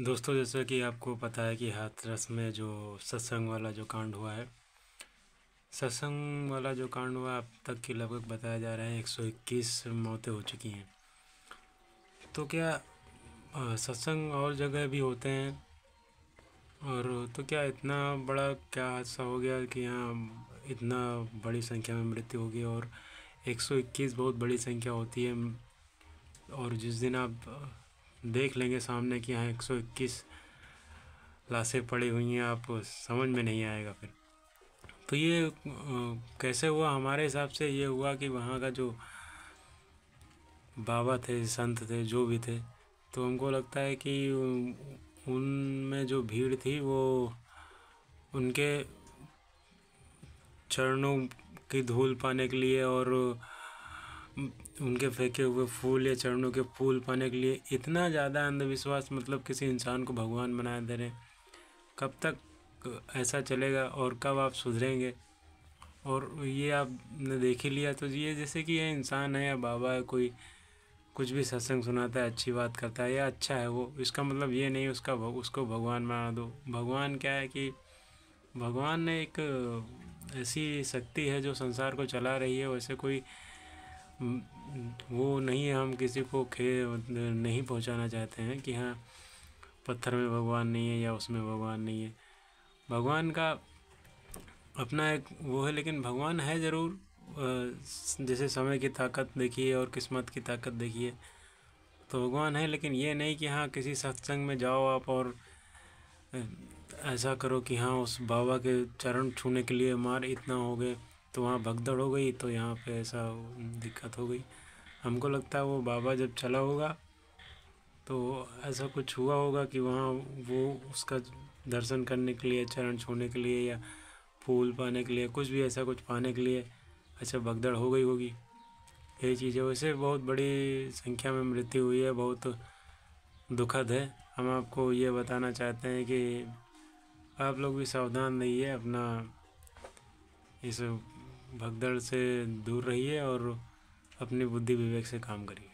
दोस्तों जैसा कि आपको पता है कि हाथरस में जो सत्संग वाला जो कांड हुआ है सत्संग वाला जो कांड हुआ अब तक के लगभग बताया जा रहा है एक सौ इक्कीस मौतें हो चुकी हैं तो क्या सत्संग और जगह भी होते हैं और तो क्या इतना बड़ा क्या हादसा हो गया कि यहाँ इतना बड़ी संख्या में मृत्यु होगी और 121 बहुत बड़ी संख्या होती है और जिस दिन आप देख लेंगे सामने कि यहाँ एक सौ इक्कीस लाशें पड़ी हुई हैं आप समझ में नहीं आएगा फिर तो ये कैसे हुआ हमारे हिसाब से ये हुआ कि वहाँ का जो बाबा थे संत थे जो भी थे तो हमको लगता है कि उनमें जो भीड़ थी वो उनके चरणों की धूल पाने के लिए और उनके फेंके हुए फूल या चरणों के फूल पाने के लिए इतना ज़्यादा अंधविश्वास मतलब किसी इंसान को भगवान बना दे रहे कब तक ऐसा चलेगा और कब आप सुधरेंगे और ये आपने देख ही लिया तो ये जैसे कि ये इंसान है या बाबा है कोई कुछ भी सत्संग सुनाता है अच्छी बात करता है या अच्छा है वो इसका मतलब ये नहीं उसका भग, उसको भगवान बना दो भगवान क्या है कि भगवान ने एक ऐसी शक्ति है जो संसार को चला रही है वैसे कोई वो नहीं है हम किसी को खे नहीं पहुंचाना चाहते हैं कि हाँ पत्थर में भगवान नहीं है या उसमें भगवान नहीं है भगवान का अपना एक वो है लेकिन भगवान है ज़रूर जैसे समय की ताकत देखिए और किस्मत की ताकत देखिए तो भगवान है लेकिन ये नहीं कि हाँ किसी सत्संग में जाओ आप और ऐसा करो कि हाँ उस बाबा के चरण छूने के लिए मार इतना हो गए तो वहाँ भगदड़ हो गई तो यहाँ पे ऐसा दिक्कत हो गई हमको लगता है वो बाबा जब चला होगा तो ऐसा कुछ हुआ होगा कि वहाँ वो उसका दर्शन करने के लिए चरण छूने के लिए या फूल पाने के लिए कुछ भी ऐसा कुछ पाने के लिए अच्छा भगदड़ हो गई होगी यही चीज़ें वैसे बहुत बड़ी संख्या में मृत्यु हुई है बहुत दुखद है हम आपको ये बताना चाहते हैं कि आप लोग भी सावधान रहिए अपना इस भगदड़ से दूर रहिए और अपनी बुद्धि विवेक से काम करिए